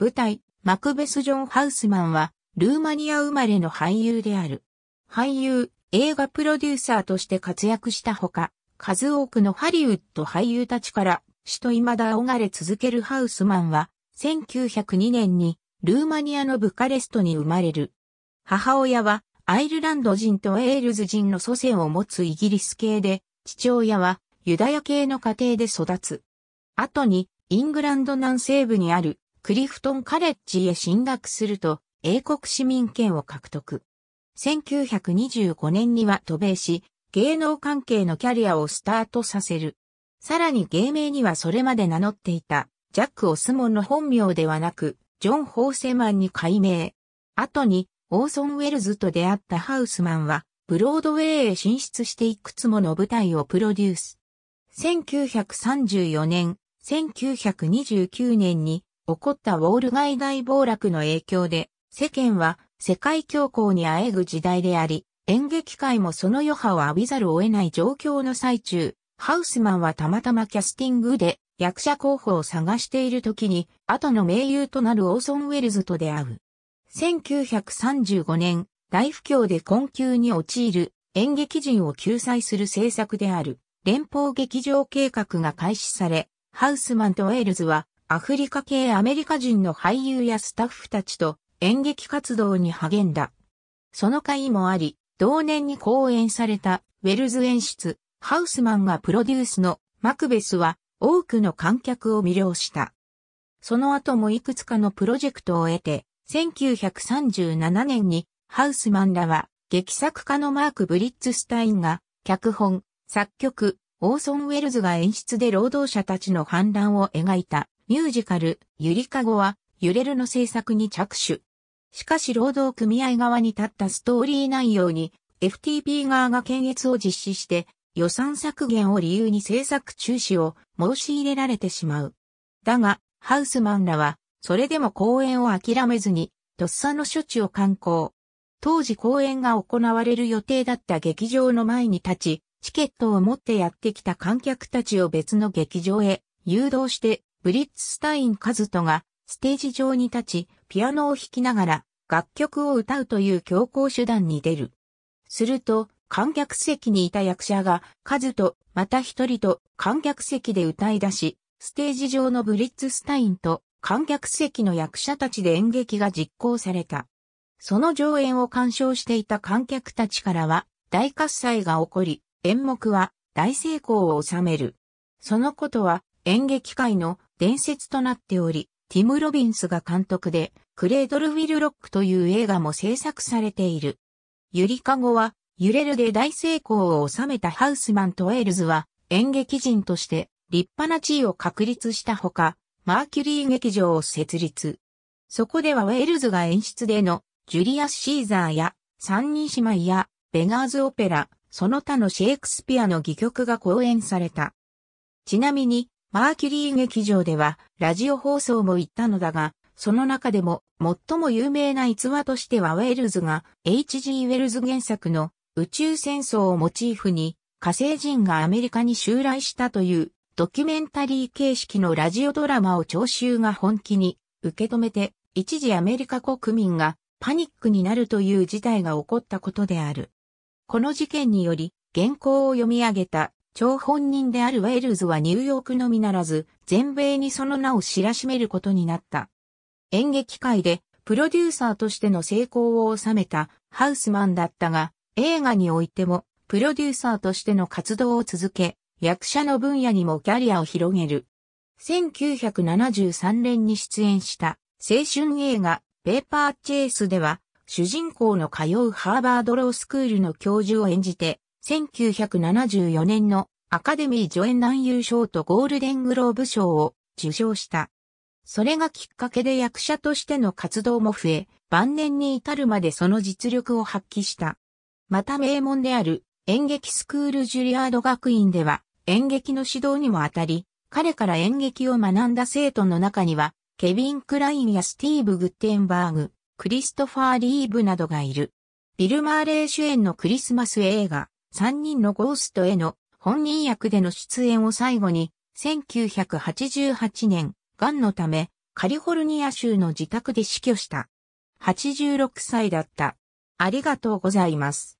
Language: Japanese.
舞台、マクベス・ジョン・ハウスマンは、ルーマニア生まれの俳優である。俳優、映画プロデューサーとして活躍したほか、数多くのハリウッド俳優たちから、死と未だ仰がれ続けるハウスマンは、1902年に、ルーマニアのブカレストに生まれる。母親は、アイルランド人とエールズ人の祖先を持つイギリス系で、父親は、ユダヤ系の家庭で育つ。後に、イングランド南西部にある、クリフトンカレッジへ進学すると、英国市民権を獲得。1925年には渡米し、芸能関係のキャリアをスタートさせる。さらに芸名にはそれまで名乗っていた、ジャック・オスモンの本名ではなく、ジョン・ホーセマンに改名。後に、オーソン・ウェルズと出会ったハウスマンは、ブロードウェイへ進出していくつもの舞台をプロデュース。1934年、1929年に起こったウォール街大暴落の影響で、世間は世界恐慌にあえぐ時代であり、演劇界もその余波を浴びざるを得ない状況の最中、ハウスマンはたまたまキャスティングで役者候補を探している時に、後の盟友となるオーソン・ウェルズと出会う。1935年、大不況で困窮に陥る演劇人を救済する政策である連邦劇場計画が開始され、ハウスマンとウェールズはアフリカ系アメリカ人の俳優やスタッフたちと演劇活動に励んだ。その会もあり、同年に公演されたウェルズ演出、ハウスマンがプロデュースのマクベスは多くの観客を魅了した。その後もいくつかのプロジェクトを得て、1937年にハウスマンらは劇作家のマーク・ブリッツスタインが脚本、作曲、オーソン・ウェルズが演出で労働者たちの反乱を描いたミュージカル、ゆりかごは、ゆれるの制作に着手。しかし労働組合側に立ったストーリー内容に、FTP 側が検閲を実施して、予算削減を理由に制作中止を申し入れられてしまう。だが、ハウスマンらは、それでも公演を諦めずに、とっさの処置を敢行。当時公演が行われる予定だった劇場の前に立ち、チケットを持ってやってきた観客たちを別の劇場へ誘導してブリッツスタイン・カズトがステージ上に立ち、ピアノを弾きながら楽曲を歌うという強行手段に出る。すると、観客席にいた役者が、カズト、また一人と観客席で歌い出し、ステージ上のブリッツスタインと観客席の役者たちで演劇が実行された。その上演を鑑賞していた観客たちからは、大喝采が起こり、演目は大成功を収める。そのことは、演劇界の伝説となっており、ティム・ロビンスが監督で、クレードル・ウィル・ロックという映画も制作されている。ゆりかごは、揺れるで大成功を収めたハウスマンとウェールズは、演劇人として立派な地位を確立したほか、マーキュリー劇場を設立。そこではウェールズが演出での、ジュリアス・シーザーや、三人姉妹や、ベガーズ・オペラ、その他のシェイクスピアの戯曲が公演された。ちなみに、マーキュリー劇場では、ラジオ放送も行ったのだが、その中でも最も有名な逸話としてはウェールズが H.G. ウェルズ原作の宇宙戦争をモチーフに火星人がアメリカに襲来したというドキュメンタリー形式のラジオドラマを聴衆が本気に受け止めて一時アメリカ国民がパニックになるという事態が起こったことである。この事件により原稿を読み上げた張本人であるウェールズはニューヨークのみならず、全米にその名を知らしめることになった。演劇界でプロデューサーとしての成功を収めたハウスマンだったが、映画においてもプロデューサーとしての活動を続け、役者の分野にもキャリアを広げる。1973年に出演した青春映画ペーパーチェイスでは、主人公の通うハーバードロースクールの教授を演じて、1974年のアカデミー助演男優賞とゴールデングローブ賞を受賞した。それがきっかけで役者としての活動も増え、晩年に至るまでその実力を発揮した。また名門である演劇スクールジュリアード学院では演劇の指導にも当たり、彼から演劇を学んだ生徒の中には、ケビン・クラインやスティーブ・グッテンバーグ、クリストファー・リーブなどがいる。ビル・マーレー主演のクリスマス映画、3人のゴーストへの本人役での出演を最後に、1988年、癌のため、カリフォルニア州の自宅で死去した。86歳だった。ありがとうございます。